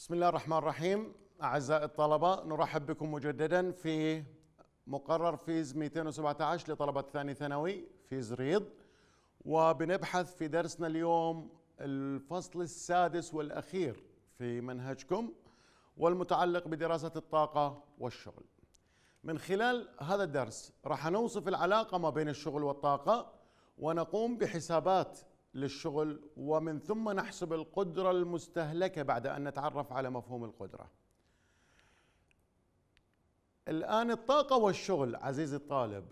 بسم الله الرحمن الرحيم أعزائي الطلبة نرحب بكم مجددا في مقرر فيز 217 لطلبة ثاني ثانوي فيز ريض وبنبحث في درسنا اليوم الفصل السادس والأخير في منهجكم والمتعلق بدراسة الطاقة والشغل من خلال هذا الدرس راح نوصف العلاقة ما بين الشغل والطاقة ونقوم بحسابات للشغل ومن ثم نحسب القدرة المستهلكة بعد أن نتعرف على مفهوم القدرة الآن الطاقة والشغل عزيزي الطالب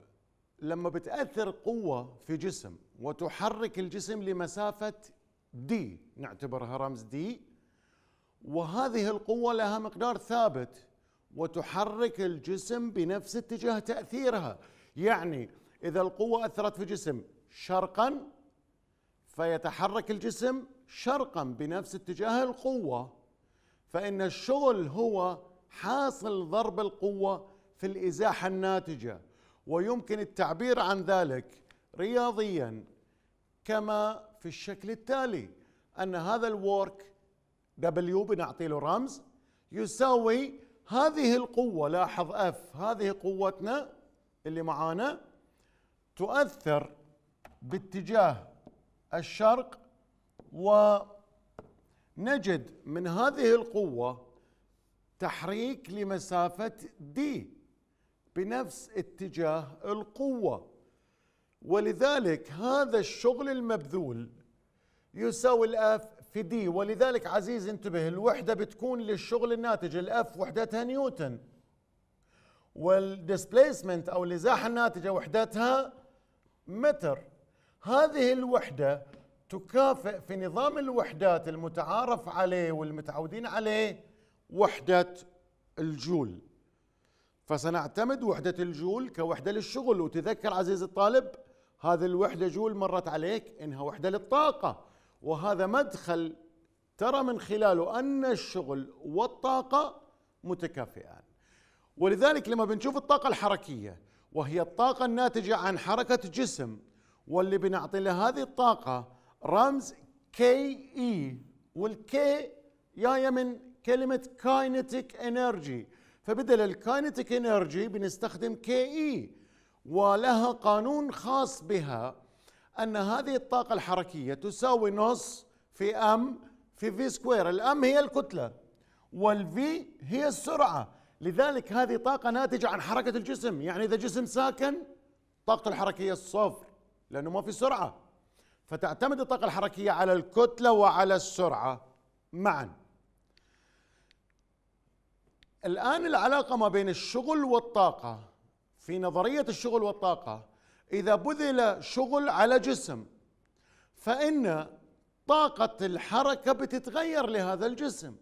لما بتأثر قوة في جسم وتحرك الجسم لمسافة دي نعتبرها رمز دي وهذه القوة لها مقدار ثابت وتحرك الجسم بنفس اتجاه تأثيرها يعني إذا القوة أثرت في جسم شرقا فيتحرك الجسم شرقا بنفس اتجاه القوة فإن الشغل هو حاصل ضرب القوة في الإزاحة الناتجة ويمكن التعبير عن ذلك رياضيا كما في الشكل التالي أن هذا الورك W بنعطي له رمز يساوي هذه القوة لاحظ F هذه قوتنا اللي معانا تؤثر باتجاه الشرق ونجد من هذه القوة تحريك لمسافة دي بنفس اتجاه القوة ولذلك هذا الشغل المبذول يساوي الاف في دي ولذلك عزيز انتبه الوحدة بتكون للشغل الناتج الاف وحدتها نيوتن والديسبليسمنت او الازاحة الناتجة وحدتها متر هذه الوحدة تكافئ في نظام الوحدات المتعارف عليه والمتعودين عليه وحدة الجول فسنعتمد وحدة الجول كوحدة للشغل وتذكر عزيزي الطالب هذه الوحدة جول مرت عليك إنها وحدة للطاقة وهذا مدخل ترى من خلاله أن الشغل والطاقة متكافئان ولذلك لما بنشوف الطاقة الحركية وهي الطاقة الناتجة عن حركة جسم واللي بنعطي له هذه الطاقة رمز كي اي e، والكي جاية من كلمة كاينتيك انرجي فبدل الكاينتيك انرجي بنستخدم كي اي e، ولها قانون خاص بها ان هذه الطاقة الحركية تساوي نص في ام في في سكوير الام هي الكتلة والفي هي السرعة لذلك هذه طاقة ناتجة عن حركة الجسم يعني إذا جسم ساكن طاقته الحركية صفر لانه ما في سرعه فتعتمد الطاقه الحركيه على الكتله وعلى السرعه معا الان العلاقه ما بين الشغل والطاقه في نظريه الشغل والطاقه اذا بذل شغل على جسم فان طاقه الحركه بتتغير لهذا الجسم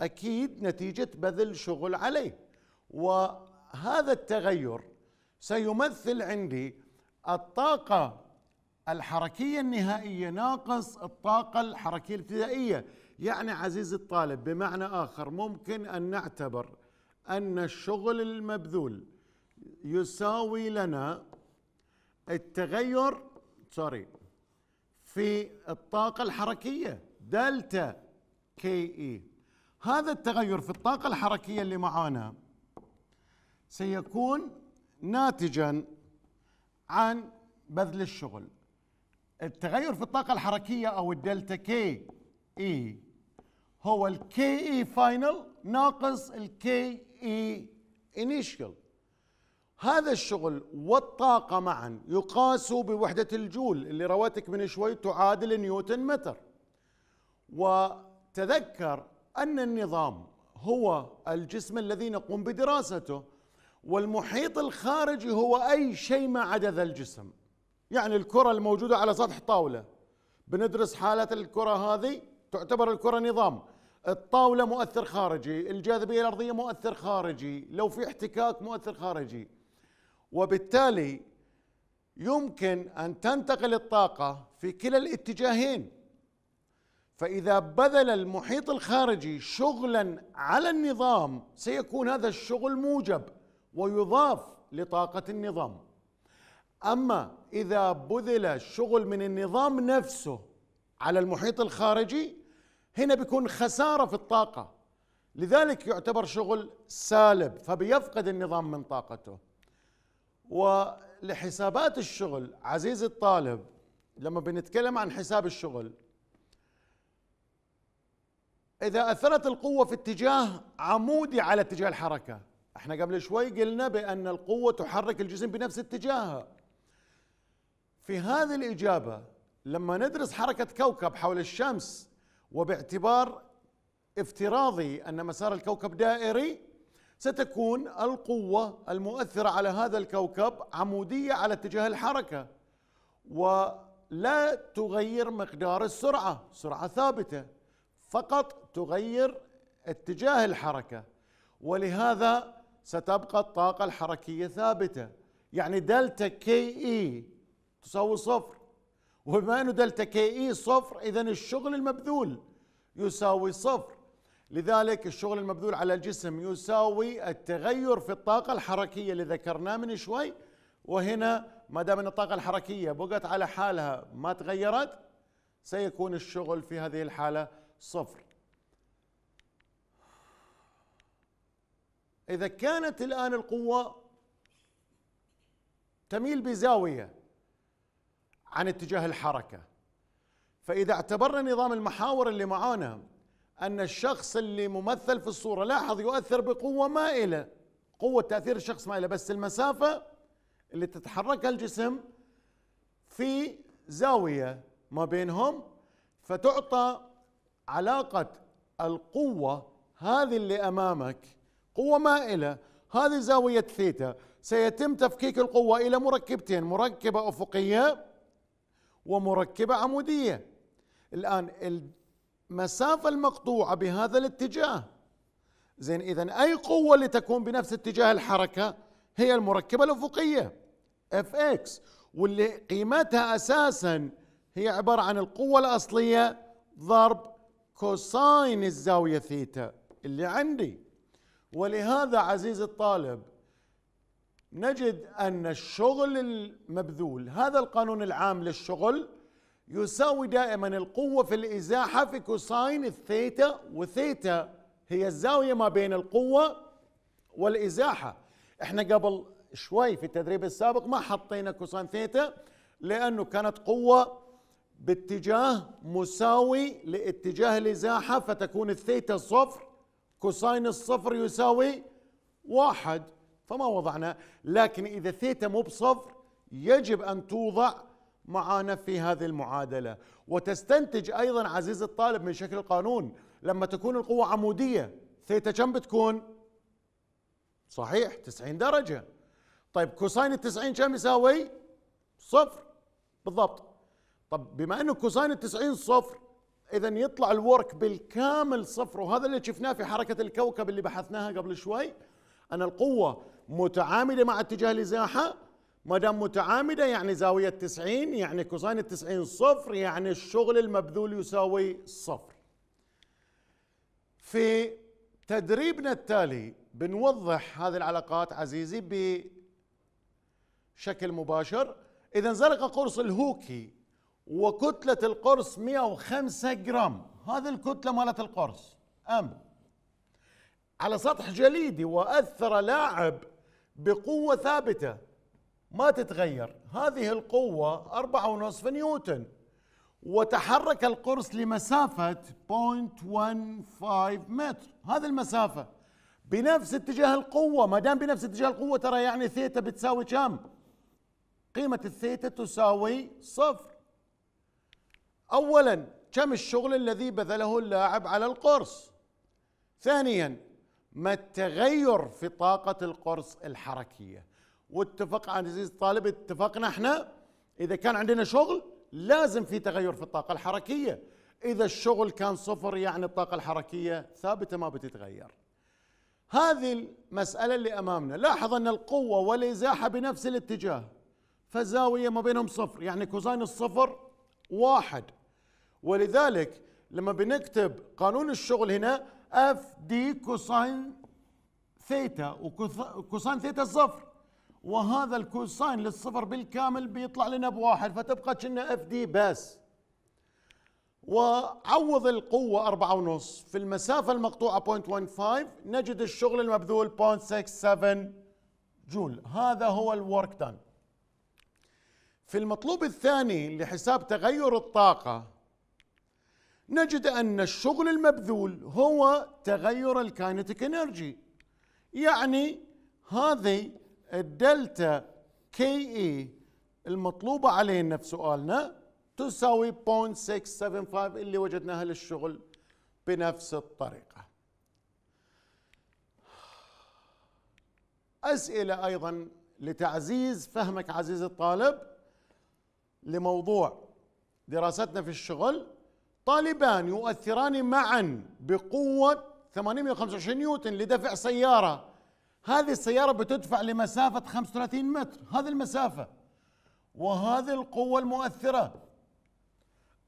اكيد نتيجه بذل شغل عليه وهذا التغير سيمثل عندي الطاقة الحركية النهائية ناقص الطاقة الحركية الابتدائية يعني عزيزي الطالب بمعنى آخر ممكن أن نعتبر أن الشغل المبذول يساوي لنا التغير سوري في الطاقة الحركية دلتا كي اي هذا التغير في الطاقة الحركية اللي معانا سيكون ناتجا عن بذل الشغل التغير في الطاقة الحركية أو الدلتا كي إي e هو الكي إي فاينل ناقص الكي إي انيشال هذا الشغل والطاقة معا يقاس بوحدة الجول اللي رواتك من شوي تعادل نيوتن متر وتذكر أن النظام هو الجسم الذي نقوم بدراسته والمحيط الخارجي هو أي شيء ما عدا ذا الجسم يعني الكرة الموجودة على سطح طاولة بندرس حالة الكرة هذه تعتبر الكرة نظام الطاولة مؤثر خارجي الجاذبية الأرضية مؤثر خارجي لو في احتكاك مؤثر خارجي وبالتالي يمكن أن تنتقل الطاقة في كلا الاتجاهين فإذا بذل المحيط الخارجي شغلا على النظام سيكون هذا الشغل موجب ويضاف لطاقة النظام أما إذا بذل الشغل من النظام نفسه على المحيط الخارجي هنا بيكون خسارة في الطاقة لذلك يعتبر شغل سالب فبيفقد النظام من طاقته ولحسابات الشغل عزيزي الطالب لما بنتكلم عن حساب الشغل إذا أثرت القوة في اتجاه عمودي على اتجاه الحركة احنا قبل شوي قلنا بأن القوة تحرك الجسم بنفس اتجاهها في هذه الإجابة لما ندرس حركة كوكب حول الشمس وباعتبار افتراضي أن مسار الكوكب دائري ستكون القوة المؤثرة على هذا الكوكب عمودية على اتجاه الحركة ولا تغير مقدار السرعة سرعة ثابتة فقط تغير اتجاه الحركة ولهذا ستبقى الطاقة الحركية ثابتة يعني دلتا كي اي e تساوي صفر وبما انه دلتا كي اي e صفر اذا الشغل المبذول يساوي صفر لذلك الشغل المبذول على الجسم يساوي التغير في الطاقة الحركية اللي ذكرناه من شوي وهنا ما دام ان الطاقة الحركية بقت على حالها ما تغيرت سيكون الشغل في هذه الحالة صفر اذا كانت الان القوه تميل بزاويه عن اتجاه الحركه فاذا اعتبرنا نظام المحاور اللي معانا ان الشخص اللي ممثل في الصوره لاحظ يؤثر بقوه مائله قوه تاثير الشخص مائله بس المسافه اللي تتحركها الجسم في زاويه ما بينهم فتعطى علاقه القوه هذه اللي امامك قوة مائلة هذه زاوية ثيتا سيتم تفكيك القوة إلى مركبتين مركبة أفقية ومركبة عمودية الآن المسافة المقطوعة بهذا الاتجاه زين إذا أي قوة لتكون بنفس اتجاه الحركة هي المركبة الأفقية اف اكس واللي قيمتها أساسا هي عبارة عن القوة الأصلية ضرب كوساين الزاوية ثيتا اللي عندي ولهذا عزيز الطالب نجد أن الشغل المبذول هذا القانون العام للشغل يساوي دائما القوة في الإزاحة في كوساين الثيتا وثيتا هي الزاوية ما بين القوة والإزاحة احنا قبل شوي في التدريب السابق ما حطينا كوساين ثيتا لأنه كانت قوة باتجاه مساوي لاتجاه الإزاحة فتكون الثيتا صفر كوساين الصفر يساوي واحد فما وضعنا لكن إذا ثيتا مو بصفر يجب أن توضع معانا في هذه المعادلة وتستنتج أيضا عزيز الطالب من شكل القانون لما تكون القوة عمودية ثيتا كم بتكون؟ صحيح 90 درجة طيب كوساين التسعين كم يساوي؟ صفر بالضبط طب بما أنه كوساين التسعين صفر اذا يطلع الورك بالكامل صفر وهذا اللي شفناه في حركه الكوكب اللي بحثناها قبل شوي ان القوه متعامده مع اتجاه الازاحه ما دام متعامده يعني زاويه 90 يعني كوساين 90 صفر يعني الشغل المبذول يساوي صفر في تدريبنا التالي بنوضح هذه العلاقات عزيزي بشكل مباشر اذا انزلق قرص الهوكي وكتلة القرص 105 جرام هذه الكتلة مالت القرص أم على سطح جليدي وأثر لاعب بقوة ثابتة ما تتغير هذه القوة أربعة ونصف نيوتن وتحرك القرص لمسافة 0.15 متر هذه المسافة بنفس اتجاه القوة ما دام بنفس اتجاه القوة ترى يعني ثيتا بتساوي كم؟ قيمة الثيتا تساوي صفر اولا كم الشغل الذي بذله اللاعب على القرص ثانيا ما التغير في طاقة القرص الحركية واتفق عزيز الطالب اتفقنا احنا اذا كان عندنا شغل لازم في تغير في الطاقة الحركية اذا الشغل كان صفر يعني الطاقة الحركية ثابتة ما بتتغير هذه المسألة اللي امامنا لاحظ ان القوة والازاحة بنفس الاتجاه فالزاوية ما بينهم صفر يعني كوزين الصفر واحد ولذلك لما بنكتب قانون الشغل هنا اف دي كوساين ثيتا وكوساين ثيتا الصفر وهذا الكوساين للصفر بالكامل بيطلع لنا بواحد فتبقى كنا اف دي بس وعوض القوة أربعة ونص في المسافة المقطوعة 0.15 نجد الشغل المبذول 0.67 جول هذا هو الورك دان في المطلوب الثاني لحساب تغير الطاقة نجد أن الشغل المبذول هو تغير الكاينتيك انرجي يعني هذه الدلتا كي اي e المطلوبة علينا في سؤالنا تساوي 0.675 اللي وجدناها للشغل بنفس الطريقة أسئلة أيضا لتعزيز فهمك عزيزي الطالب لموضوع دراستنا في الشغل طالبان يؤثران معا بقوة 825 نيوتن لدفع سيارة هذه السيارة بتدفع لمسافة 35 متر هذه المسافة وهذه القوة المؤثرة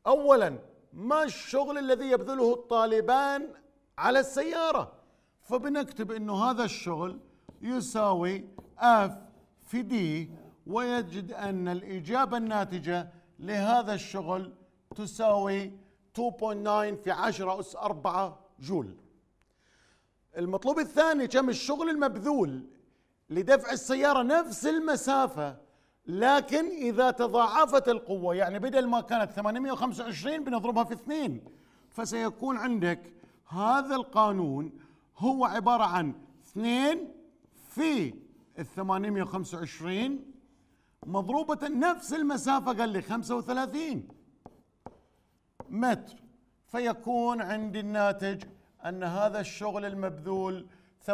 أولا ما الشغل الذي يبذله الطالبان على السيارة فبنكتب أنه هذا الشغل يساوي F في دي ويجد أن الإجابة الناتجة لهذا الشغل تساوي 2.9 في 10 أس 4 جول المطلوب الثاني كم الشغل المبذول لدفع السيارة نفس المسافة لكن إذا تضاعفت القوة يعني بدل ما كانت 825 بنضربها في اثنين فسيكون عندك هذا القانون هو عبارة عن اثنين في ال 825 مضروبة نفس المسافة قال لي 35 متر فيكون عندي الناتج أن هذا الشغل المبذول 8.5.8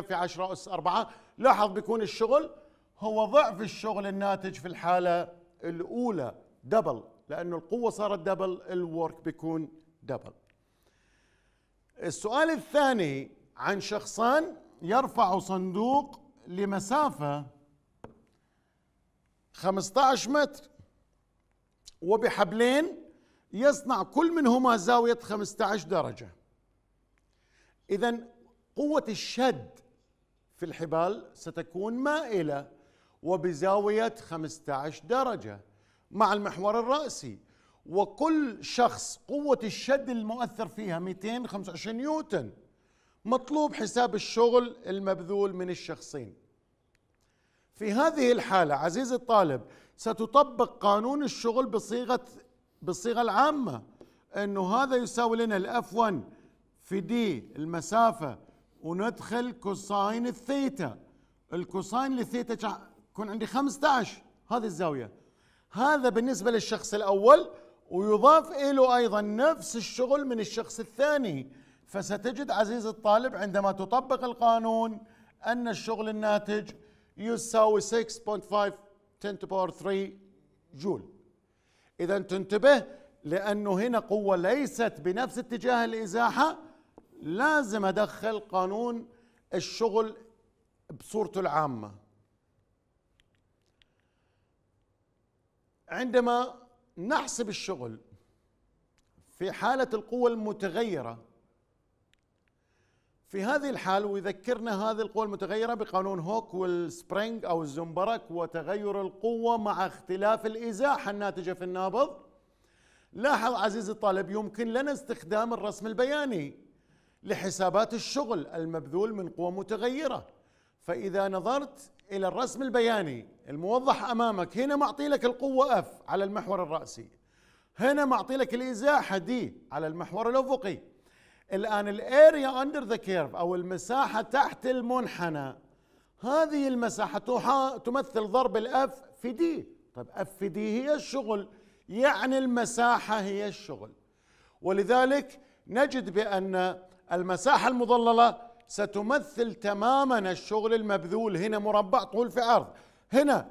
في 10 أس 4 لاحظ بيكون الشغل هو ضعف الشغل الناتج في الحالة الأولى دبل لأنه القوة صارت دبل الورك بيكون دبل السؤال الثاني عن شخصان يرفع صندوق لمسافة 15 متر وبحبلين يصنع كل منهما زاوية 15 درجة إذا قوة الشد في الحبال ستكون مائلة وبزاوية 15 درجة مع المحور الرأسي وكل شخص قوة الشد المؤثر فيها 225 نيوتن مطلوب حساب الشغل المبذول من الشخصين في هذه الحالة عزيزي الطالب ستطبق قانون الشغل بصيغه بالصيغه العامه انه هذا يساوي لنا الاف 1 في دي المسافه وندخل كوساين الثيتا الكوساين للثيتا يكون عندي 15 هذه الزاويه هذا بالنسبه للشخص الاول ويضاف له ايضا نفس الشغل من الشخص الثاني فستجد عزيز الطالب عندما تطبق القانون ان الشغل الناتج يساوي 6.5 10 to power 3 جول اذا تنتبه لانه هنا قوه ليست بنفس اتجاه الازاحه لازم ادخل قانون الشغل بصورته العامه عندما نحسب الشغل في حاله القوه المتغيره في هذه الحال ويذكرنا هذه القوى المتغيرة بقانون هوك والسبرينج أو الزنبرك وتغير القوة مع اختلاف الإزاحة الناتجة في النابض لاحظ عزيزي الطالب يمكن لنا استخدام الرسم البياني لحسابات الشغل المبذول من قوة متغيرة فإذا نظرت إلى الرسم البياني الموضح أمامك هنا معطي لك القوة F على المحور الرأسي هنا معطي لك الإزاحة D على المحور الأفقي الآن الاريا اندر ذا كيرف أو المساحة تحت المنحنى هذه المساحة تمثل ضرب الاف في دي طيب اف في دي هي الشغل يعني المساحة هي الشغل ولذلك نجد بأن المساحة المضللة ستمثل تماما الشغل المبذول هنا مربع طول في عرض هنا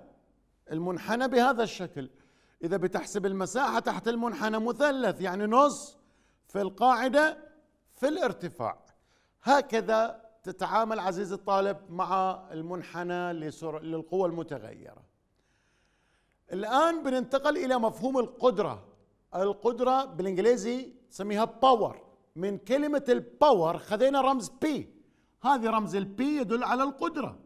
المنحنى بهذا الشكل إذا بتحسب المساحة تحت المنحنى مثلث يعني نص في القاعدة في الارتفاع هكذا تتعامل عزيزي الطالب مع المنحنى للقوى المتغيرة الآن بننتقل إلى مفهوم القدرة القدرة بالإنجليزي سميها باور من كلمة الباور خذينا رمز بي هذه رمز البي يدل على القدرة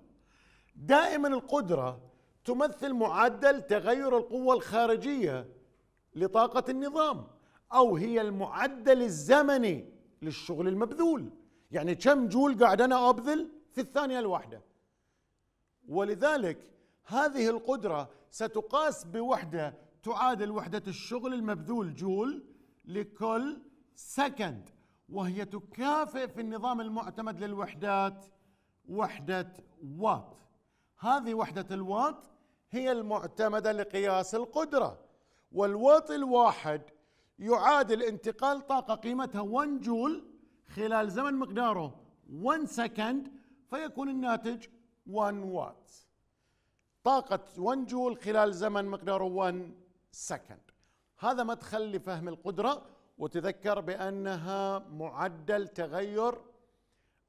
دائما القدرة تمثل معدل تغير القوة الخارجية لطاقة النظام أو هي المعدل الزمني للشغل المبذول يعني كم جول قاعد انا ابذل في الثانيه الواحده ولذلك هذه القدره ستقاس بوحده تعادل وحده الشغل المبذول جول لكل سكند وهي تكافئ في النظام المعتمد للوحدات وحده وات هذه وحده الوات هي المعتمده لقياس القدره والوات الواحد يعادل انتقال طاقة قيمتها 1 جول خلال زمن مقداره 1 سكند فيكون الناتج 1 وات طاقة 1 جول خلال زمن مقداره 1 سكند هذا مدخل لفهم القدرة وتذكر بأنها معدل تغير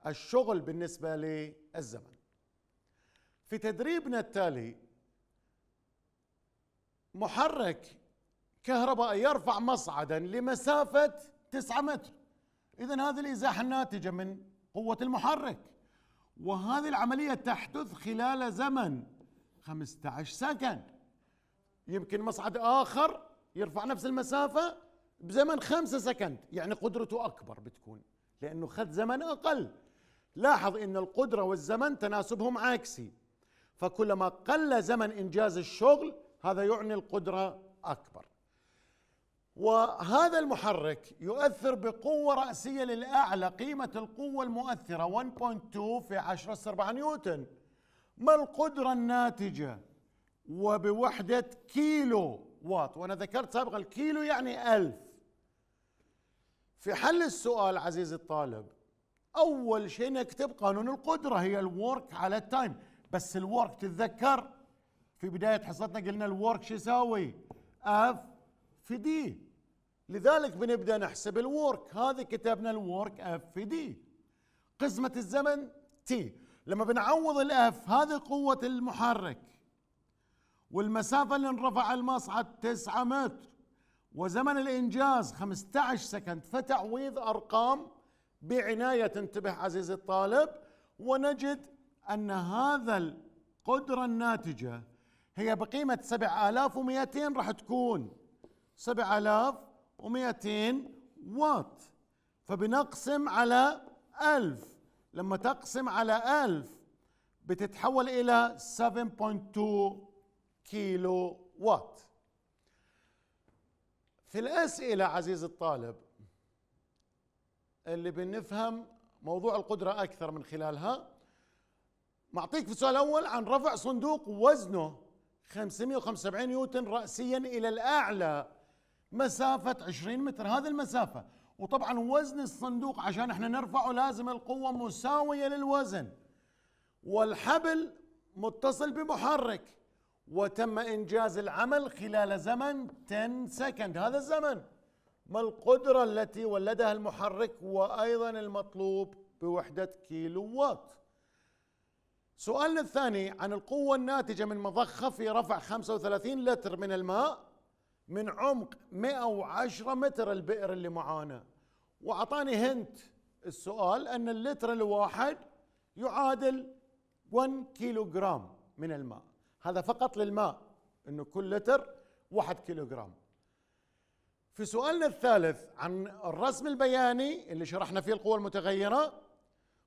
الشغل بالنسبة للزمن في تدريبنا التالي محرك كهربائي يرفع مصعدا لمسافة 9 متر إذا هذه الإزاحة الناتجة من قوة المحرك وهذه العملية تحدث خلال زمن 15 سكند يمكن مصعد آخر يرفع نفس المسافة بزمن خمسة سكند يعني قدرته أكبر بتكون لأنه خذ زمن أقل لاحظ أن القدرة والزمن تناسبهم عكسي فكلما قل زمن إنجاز الشغل هذا يعني القدرة أكبر وهذا المحرك يؤثر بقوة رأسية للأعلى قيمة القوة المؤثرة 1.2 في 10 4 نيوتن ما القدرة الناتجة وبوحدة كيلو واط وأنا ذكرت سابقا الكيلو يعني ألف في حل السؤال عزيزي الطالب أول شيء نكتب قانون القدرة هي الورك على التايم بس الورك تتذكر في بداية حصتنا قلنا الورك شو يساوي اف في دي لذلك بنبدا نحسب الورك هذا كتبنا الورك اف في دي قسمه الزمن تي لما بنعوض الاف هذه قوه المحرك والمسافه اللي انرفع المصعد 9 متر وزمن الانجاز 15 سكند فتعويض ارقام بعنايه تنتبه عزيزي الطالب ونجد ان هذا القدره الناتجه هي بقيمه 7200 راح تكون 7200 واط فبنقسم على 1000 لما تقسم على 1000 بتتحول إلى 7.2 كيلو وات في الأسئلة عزيز الطالب اللي بنفهم موضوع القدرة أكثر من خلالها معطيك في السؤال الأول عن رفع صندوق وزنه 575 نيوتن رأسيا إلى الأعلى مسافة 20 متر هذه المسافة وطبعا وزن الصندوق عشان احنا نرفعه لازم القوة مساوية للوزن والحبل متصل بمحرك وتم إنجاز العمل خلال زمن 10 سكند هذا الزمن ما القدرة التي ولدها المحرك وأيضا المطلوب بوحدة كيلو وات سؤالنا الثاني عن القوة الناتجة من مضخة في رفع 35 لتر من الماء من عمق 110 متر البئر اللي معانا واعطاني هنت السؤال ان اللتر الواحد يعادل 1 كيلوغرام من الماء هذا فقط للماء انه كل لتر 1 كيلوغرام في سؤالنا الثالث عن الرسم البياني اللي شرحنا فيه القوى المتغيره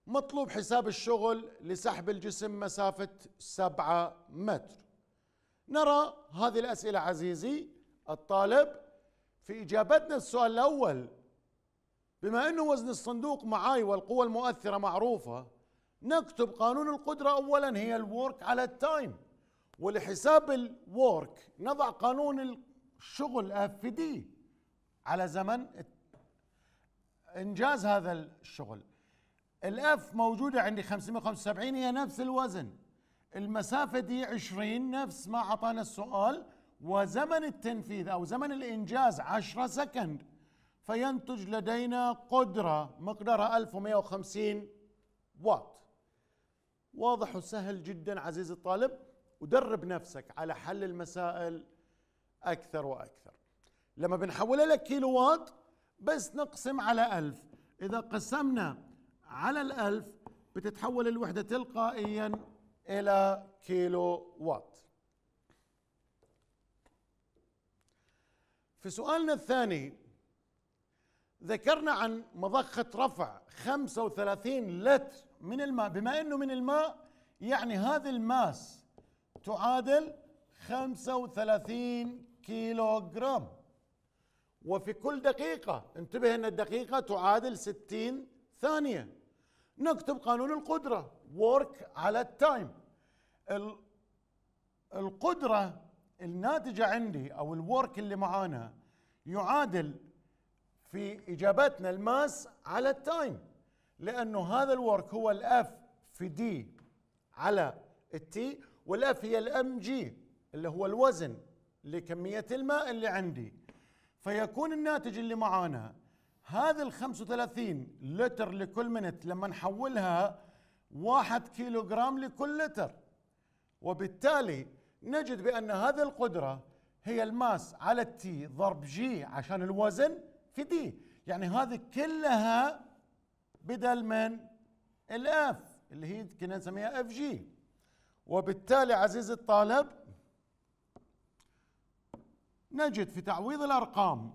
مطلوب حساب الشغل لسحب الجسم مسافه 7 متر نرى هذه الاسئله عزيزي الطالب في اجابتنا السؤال الاول بما انه وزن الصندوق معاي والقوى المؤثره معروفه نكتب قانون القدره اولا هي الورك على التايم ولحساب الورك نضع قانون الشغل اف دي على زمن انجاز هذا الشغل الاف موجوده عندي 575 هي نفس الوزن المسافه دي 20 نفس ما اعطانا السؤال وزمن التنفيذ أو زمن الإنجاز عشرة سكند فينتج لدينا قدرة مقدارها 1150 واط واضح وسهل جدا عزيزي الطالب ودرب نفسك على حل المسائل أكثر وأكثر لما بنحولها لك كيلو واط بس نقسم على ألف إذا قسمنا على الألف بتتحول الوحدة تلقائيا إلى كيلو واط في سؤالنا الثاني ذكرنا عن مضخة رفع 35 لتر من الماء بما انه من الماء يعني هذه الماس تعادل 35 كيلو جرام وفي كل دقيقة انتبه ان الدقيقة تعادل 60 ثانية نكتب قانون القدرة work على التايم القدرة الناتجه عندي او الورك اللي معانا يعادل في اجابتنا الماس على التايم لانه هذا الورك هو الاف في دي على التي والاف هي الام جي اللي هو الوزن لكميه الماء اللي عندي فيكون الناتج اللي معانا هذا ال 35 لتر لكل منت لما نحولها واحد كيلو جرام لكل لتر وبالتالي نجد بأن هذه القدرة هي الماس على التي ضرب جي عشان الوزن في دي يعني هذه كلها بدل من الاف اللي هي كنا نسميها اف جي وبالتالي عزيزي الطالب نجد في تعويض الارقام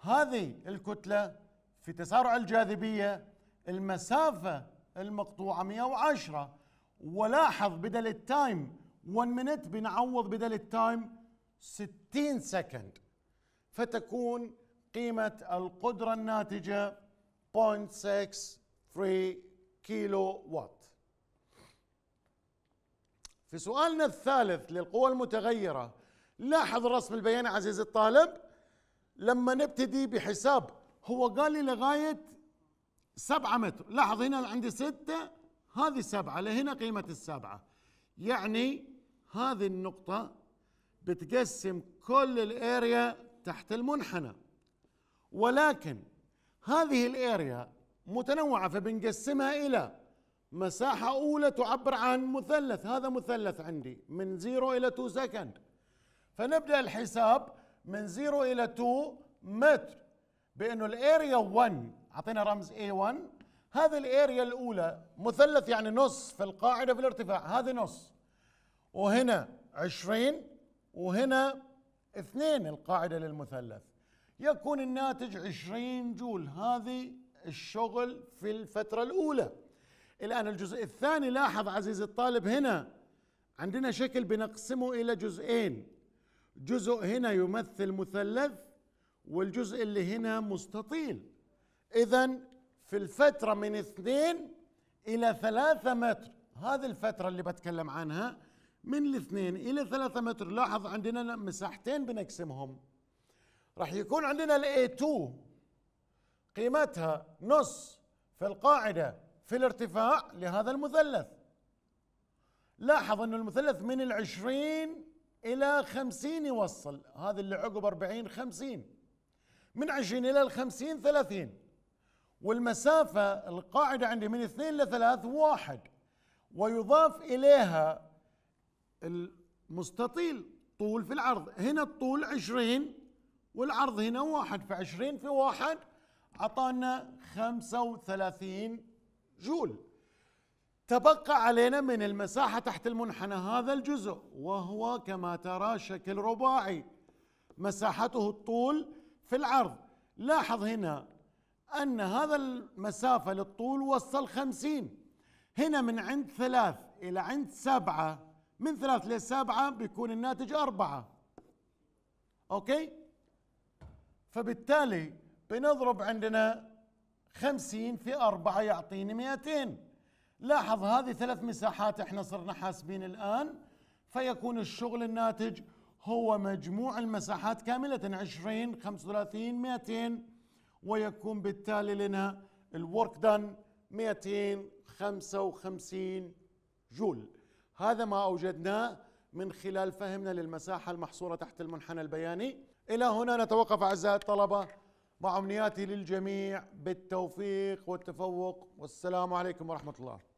هذه الكتله في تسارع الجاذبيه المسافه المقطوعه 110 ولاحظ بدل التايم 1 مينت بنعوض بدل التايم 60 سكند فتكون قيمة القدرة الناتجة 0.63 كيلو وات في سؤالنا الثالث للقوى المتغيرة لاحظ رسم البيان عزيزي الطالب لما نبتدي بحساب هو قال لي لغاية سبعة متر لاحظ هنا عندي ستة هذه سبعة لهنا قيمة السبعة يعني هذه النقطة بتقسم كل الاريا تحت المنحنى ولكن هذه الاريا متنوعة فبنقسمها إلى مساحة أولى تعبر عن مثلث هذا مثلث عندي من 0 إلى 2 سكند فنبدأ الحساب من 0 إلى 2 متر بأنه الاريا 1 أعطينا رمز A1 هذه الاريا الأولى مثلث يعني نص في القاعدة في الارتفاع هذه نص وهنا عشرين وهنا اثنين القاعدة للمثلث يكون الناتج عشرين جول هذه الشغل في الفترة الأولى الآن الجزء الثاني لاحظ عزيزي الطالب هنا عندنا شكل بنقسمه إلى جزئين جزء هنا يمثل مثلث والجزء اللي هنا مستطيل إذا في الفترة من اثنين إلى ثلاثة متر هذه الفترة اللي بتكلم عنها من الاثنين الى ثلاثة متر لاحظ عندنا مساحتين بنقسمهم راح يكون عندنا a 2 قيمتها نص في القاعدة في الارتفاع لهذا المثلث لاحظ أن المثلث من العشرين إلى خمسين يوصل هذا اللي عقب أربعين خمسين من عشرين إلى الخمسين ثلاثين والمسافة القاعدة عندي من اثنين لثلاث واحد ويضاف إليها المستطيل طول في العرض هنا الطول عشرين والعرض هنا واحد في عشرين في واحد أعطانا خمسة وثلاثين جول تبقى علينا من المساحة تحت المنحنى هذا الجزء وهو كما ترى شكل رباعي مساحته الطول في العرض لاحظ هنا أن هذا المسافة للطول وصل خمسين هنا من عند ثلاث إلى عند سبعة من ثلاث لسبعة بيكون الناتج أربعة أوكي فبالتالي بنضرب عندنا خمسين في أربعة يعطيني مئتين لاحظ هذه ثلاث مساحات احنا صرنا حاسبين الآن فيكون الشغل الناتج هو مجموع المساحات كاملة عشرين خمسة 35 مئتين ويكون بالتالي لنا الورك دان مئتين خمسة وخمسين جول هذا ما أوجدناه من خلال فهمنا للمساحة المحصورة تحت المنحنى البياني إلى هنا نتوقف أعزائي الطلبة مع أمنياتي للجميع بالتوفيق والتفوق والسلام عليكم ورحمة الله